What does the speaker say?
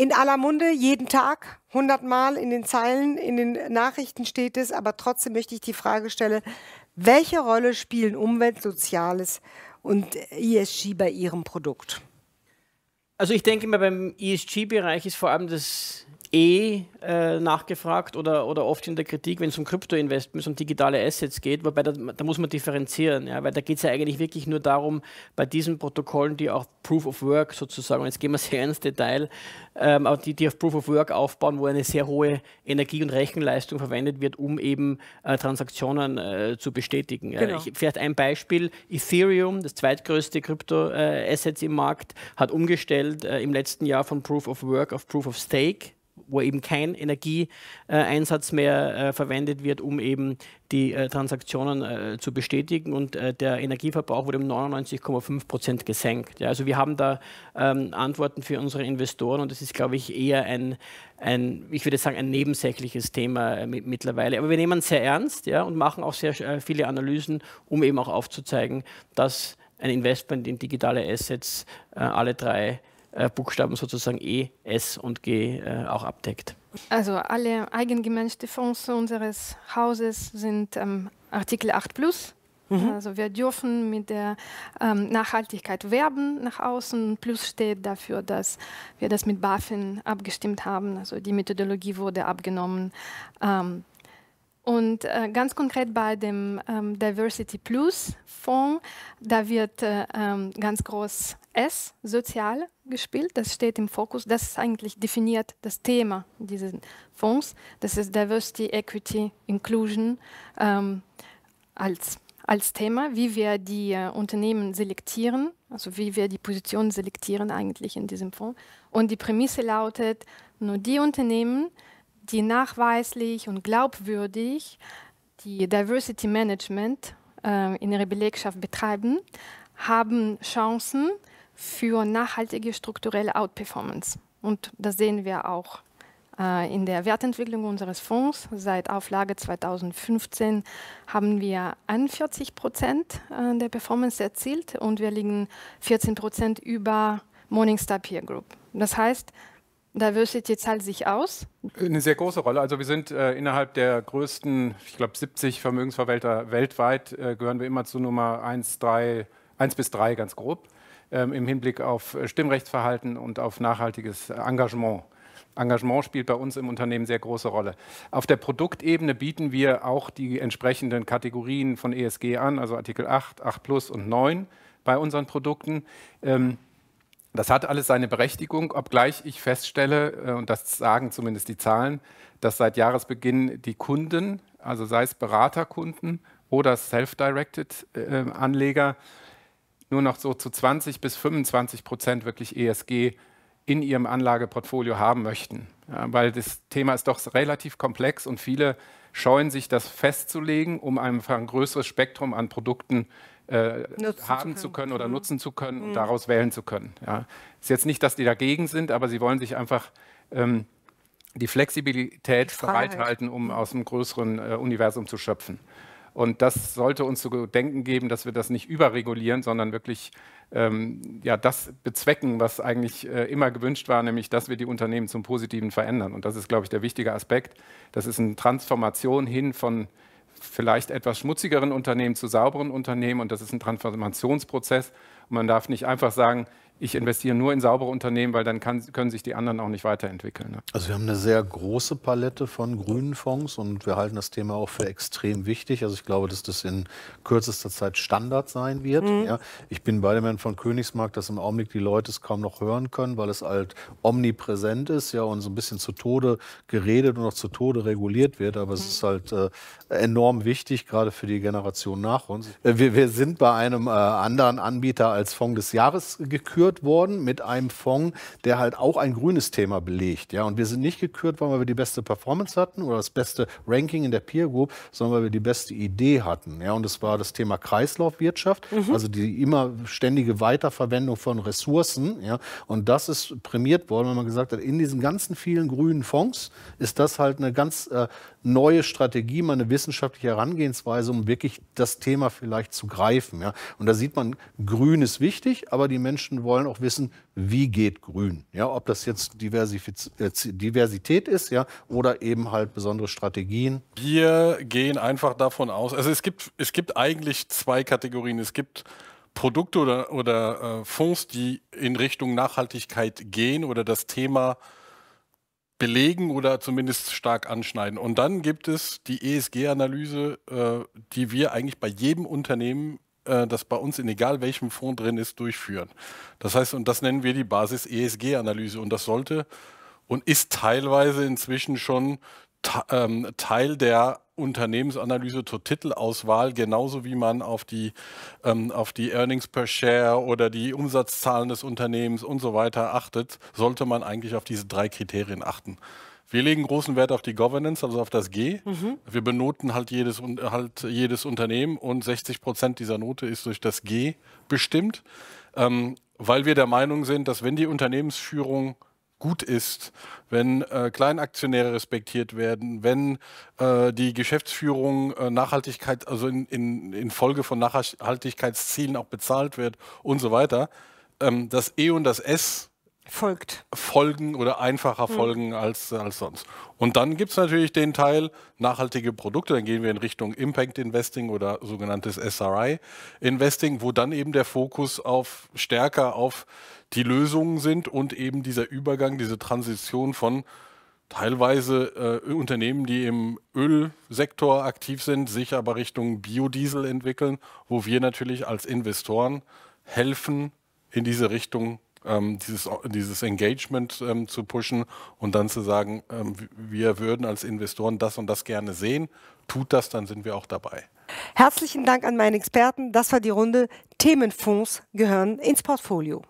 in aller Munde, jeden Tag, hundertmal in den Zeilen, in den Nachrichten steht es, aber trotzdem möchte ich die Frage stellen, welche Rolle spielen Umwelt, Soziales und ESG bei Ihrem Produkt? Also ich denke mal, beim ESG-Bereich ist vor allem das eh äh, nachgefragt oder, oder oft in der Kritik, wenn es um Krypto-Investments und um digitale Assets geht, wobei da, da muss man differenzieren, ja, weil da geht es ja eigentlich wirklich nur darum, bei diesen Protokollen, die auch Proof of Work sozusagen, jetzt gehen wir sehr ins Detail, ähm, aber die, die auf Proof of Work aufbauen, wo eine sehr hohe Energie- und Rechenleistung verwendet wird, um eben äh, Transaktionen äh, zu bestätigen. Genau. Ich, vielleicht ein Beispiel, Ethereum, das zweitgrößte Krypto-Assets äh, im Markt, hat umgestellt äh, im letzten Jahr von Proof of Work auf Proof of Stake wo eben kein Energieeinsatz mehr äh, verwendet wird, um eben die äh, Transaktionen äh, zu bestätigen. Und der Energieverbrauch wurde um 99,5 Prozent gesenkt. Ja, also wir haben da ähm, Antworten für unsere Investoren und das ist, glaube ich, eher ein, ein, ich würde sagen, ein nebensächliches Thema mittlerweile. Aber wir nehmen es sehr ernst ja, und machen auch sehr viele Analysen, um eben auch aufzuzeigen, dass ein Investment in digitale Assets äh, alle drei äh, Buchstaben sozusagen E, S und G äh, auch abdeckt. Also alle eigengemanagte Fonds unseres Hauses sind ähm, Artikel 8 plus. Mhm. Also wir dürfen mit der ähm, Nachhaltigkeit werben nach außen. Plus steht dafür, dass wir das mit BaFin abgestimmt haben. Also die Methodologie wurde abgenommen. Ähm, und äh, ganz konkret bei dem ähm, Diversity Plus Fonds, da wird äh, ähm, ganz groß S, sozial, gespielt. Das steht im Fokus. Das ist eigentlich definiert das Thema dieses Fonds. Das ist Diversity, Equity, Inclusion ähm, als, als Thema, wie wir die äh, Unternehmen selektieren, also wie wir die Positionen selektieren eigentlich in diesem Fonds. Und die Prämisse lautet, nur die Unternehmen, die nachweislich und glaubwürdig die Diversity Management äh, in ihrer Belegschaft betreiben, haben Chancen für nachhaltige strukturelle Outperformance. Und das sehen wir auch äh, in der Wertentwicklung unseres Fonds. Seit Auflage 2015 haben wir 41 Prozent äh, der Performance erzielt und wir liegen 14 Prozent über Morningstar Peer Group. Das heißt, Diversity zahlt sich aus? Eine sehr große Rolle. Also wir sind äh, innerhalb der größten, ich glaube 70 Vermögensverwalter weltweit, äh, gehören wir immer zu Nummer 1, 3, 1 bis 3 ganz grob ähm, im Hinblick auf äh, Stimmrechtsverhalten und auf nachhaltiges Engagement. Engagement spielt bei uns im Unternehmen sehr große Rolle. Auf der Produktebene bieten wir auch die entsprechenden Kategorien von ESG an, also Artikel 8, 8 Plus und 9 bei unseren Produkten. Ähm, das hat alles seine Berechtigung, obgleich ich feststelle, äh, und das sagen zumindest die Zahlen, dass seit Jahresbeginn die Kunden, also sei es Beraterkunden oder Self-Directed-Anleger, äh, nur noch so zu 20 bis 25 Prozent wirklich ESG in ihrem Anlageportfolio haben möchten. Ja, weil das Thema ist doch relativ komplex und viele scheuen sich, das festzulegen, um einfach ein größeres Spektrum an Produkten äh, haben zu können, oder mhm. nutzen zu können und mhm. daraus wählen zu können. Ja. Ist jetzt nicht, dass die dagegen sind, aber sie wollen sich einfach ähm, die Flexibilität bereithalten, um mhm. aus einem größeren äh, Universum zu schöpfen. Und das sollte uns zu denken geben, dass wir das nicht überregulieren, sondern wirklich ähm, ja, das bezwecken, was eigentlich äh, immer gewünscht war, nämlich dass wir die Unternehmen zum Positiven verändern. Und das ist, glaube ich, der wichtige Aspekt. Das ist eine Transformation hin von vielleicht etwas schmutzigeren Unternehmen zu sauberen Unternehmen und das ist ein Transformationsprozess. Und man darf nicht einfach sagen, ich investiere nur in saubere Unternehmen, weil dann kann, können sich die anderen auch nicht weiterentwickeln. Ne? Also wir haben eine sehr große Palette von grünen Fonds und wir halten das Thema auch für extrem wichtig. Also ich glaube, dass das in kürzester Zeit Standard sein wird. Mhm. Ja, ich bin bei dem Herrn von Königsmarkt, dass im Augenblick die Leute es kaum noch hören können, weil es halt omnipräsent ist ja, und so ein bisschen zu Tode geredet und auch zu Tode reguliert wird. Aber mhm. es ist halt äh, enorm wichtig, gerade für die Generation nach uns. Äh, wir, wir, sind bei einem äh, anderen Anbieter als Fonds des Jahres gekürt gekürt worden mit einem Fonds, der halt auch ein grünes Thema belegt. Ja? Und wir sind nicht gekürt worden, weil wir die beste Performance hatten oder das beste Ranking in der Peer Group, sondern weil wir die beste Idee hatten. Ja? Und es war das Thema Kreislaufwirtschaft, mhm. also die immer ständige Weiterverwendung von Ressourcen. Ja? Und das ist prämiert worden, wenn man gesagt hat, in diesen ganzen vielen grünen Fonds ist das halt eine ganz äh, neue Strategie, mal eine wissenschaftliche Herangehensweise, um wirklich das Thema vielleicht zu greifen. Ja? Und da sieht man, grün ist wichtig, aber die Menschen wollen wollen auch wissen, wie geht grün. Ja, ob das jetzt Diversifiz äh, Diversität ist ja, oder eben halt besondere Strategien. Wir gehen einfach davon aus, also es gibt, es gibt eigentlich zwei Kategorien. Es gibt Produkte oder, oder äh, Fonds, die in Richtung Nachhaltigkeit gehen oder das Thema belegen oder zumindest stark anschneiden. Und dann gibt es die ESG-Analyse, äh, die wir eigentlich bei jedem Unternehmen äh, das bei uns in egal welchem Fonds drin ist, durchführen. Das heißt, und das nennen wir die Basis ESG-Analyse. Und das sollte und ist teilweise inzwischen schon ähm, Teil der Unternehmensanalyse zur Titelauswahl, genauso wie man auf die, ähm, auf die Earnings per Share oder die Umsatzzahlen des Unternehmens und so weiter achtet, sollte man eigentlich auf diese drei Kriterien achten. Wir legen großen Wert auf die Governance, also auf das G. Mhm. Wir benoten halt jedes, halt jedes Unternehmen und 60 Prozent dieser Note ist durch das G bestimmt, ähm, weil wir der Meinung sind, dass wenn die Unternehmensführung gut ist, wenn äh, Kleinaktionäre respektiert werden, wenn äh, die Geschäftsführung äh, Nachhaltigkeit, also in, in, in Folge von Nachhaltigkeitszielen auch bezahlt wird und so weiter. Ähm, das E und das S folgt. folgen oder einfacher hm. folgen als, als sonst. Und dann gibt es natürlich den Teil nachhaltige Produkte, dann gehen wir in Richtung Impact Investing oder sogenanntes SRI Investing, wo dann eben der Fokus auf stärker auf die Lösungen sind und eben dieser Übergang, diese Transition von teilweise äh, Unternehmen, die im Ölsektor aktiv sind, sich aber Richtung Biodiesel entwickeln, wo wir natürlich als Investoren helfen, in diese Richtung zu ähm, dieses, dieses Engagement ähm, zu pushen und dann zu sagen, ähm, wir würden als Investoren das und das gerne sehen. Tut das, dann sind wir auch dabei. Herzlichen Dank an meinen Experten. Das war die Runde. Themenfonds gehören ins Portfolio.